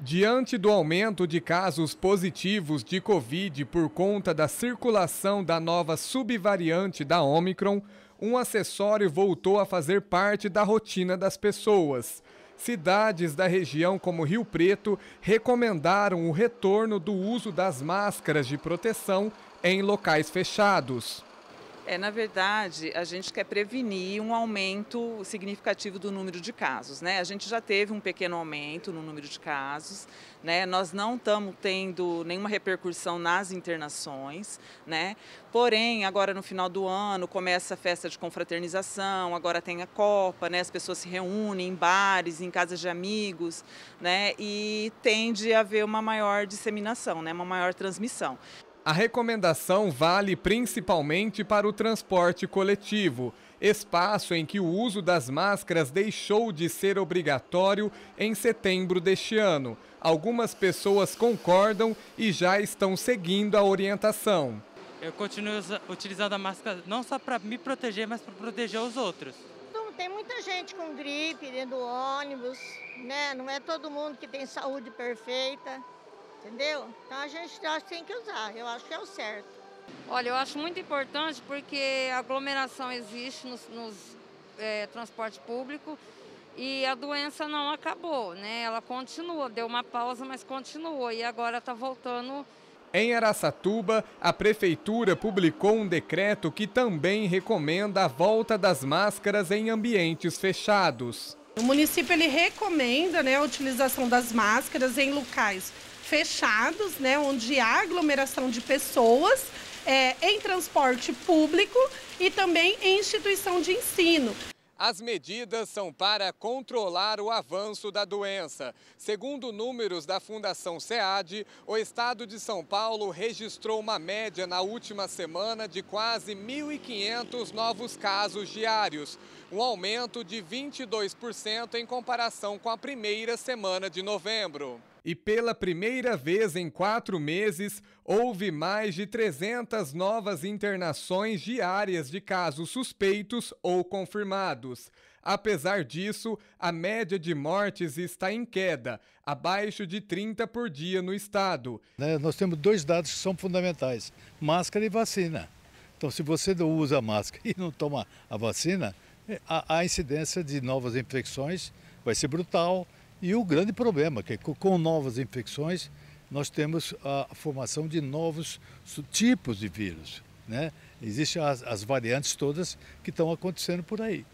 Diante do aumento de casos positivos de Covid por conta da circulação da nova subvariante da Omicron, um acessório voltou a fazer parte da rotina das pessoas. Cidades da região como Rio Preto recomendaram o retorno do uso das máscaras de proteção em locais fechados. É, na verdade, a gente quer prevenir um aumento significativo do número de casos. Né? A gente já teve um pequeno aumento no número de casos. Né? Nós não estamos tendo nenhuma repercussão nas internações. Né? Porém, agora no final do ano começa a festa de confraternização, agora tem a Copa, né? as pessoas se reúnem em bares, em casas de amigos, né? e tende a haver uma maior disseminação, né? uma maior transmissão. A recomendação vale principalmente para o transporte coletivo, espaço em que o uso das máscaras deixou de ser obrigatório em setembro deste ano. Algumas pessoas concordam e já estão seguindo a orientação. Eu continuo utilizando a máscara não só para me proteger, mas para proteger os outros. Tem muita gente com gripe dentro do ônibus, né? Não é todo mundo que tem saúde perfeita entendeu? Então a gente nós tá, tem que usar, eu acho que é o certo. Olha, eu acho muito importante porque a aglomeração existe nos, nos é, e a doença não acabou, né? Ela continua, deu uma pausa, mas continua e agora está voltando. Em Araçatuba, a prefeitura publicou um decreto que também recomenda a volta das máscaras em ambientes fechados. O município ele recomenda né, a utilização das máscaras em locais fechados, né, onde há aglomeração de pessoas, é, em transporte público e também em instituição de ensino. As medidas são para controlar o avanço da doença. Segundo números da Fundação SEAD, o estado de São Paulo registrou uma média na última semana de quase 1.500 novos casos diários, um aumento de 22% em comparação com a primeira semana de novembro e pela primeira vez em quatro meses houve mais de 300 novas internações diárias de casos suspeitos ou confirmados. Apesar disso, a média de mortes está em queda, abaixo de 30 por dia no estado. Né, nós temos dois dados que são fundamentais: máscara e vacina. Então, se você não usa máscara e não toma a vacina, é, a, a incidência de novas infecções vai ser brutal. E o grande problema é que com novas infecções nós temos a formação de novos tipos de vírus. Né? Existem as, as variantes todas que estão acontecendo por aí.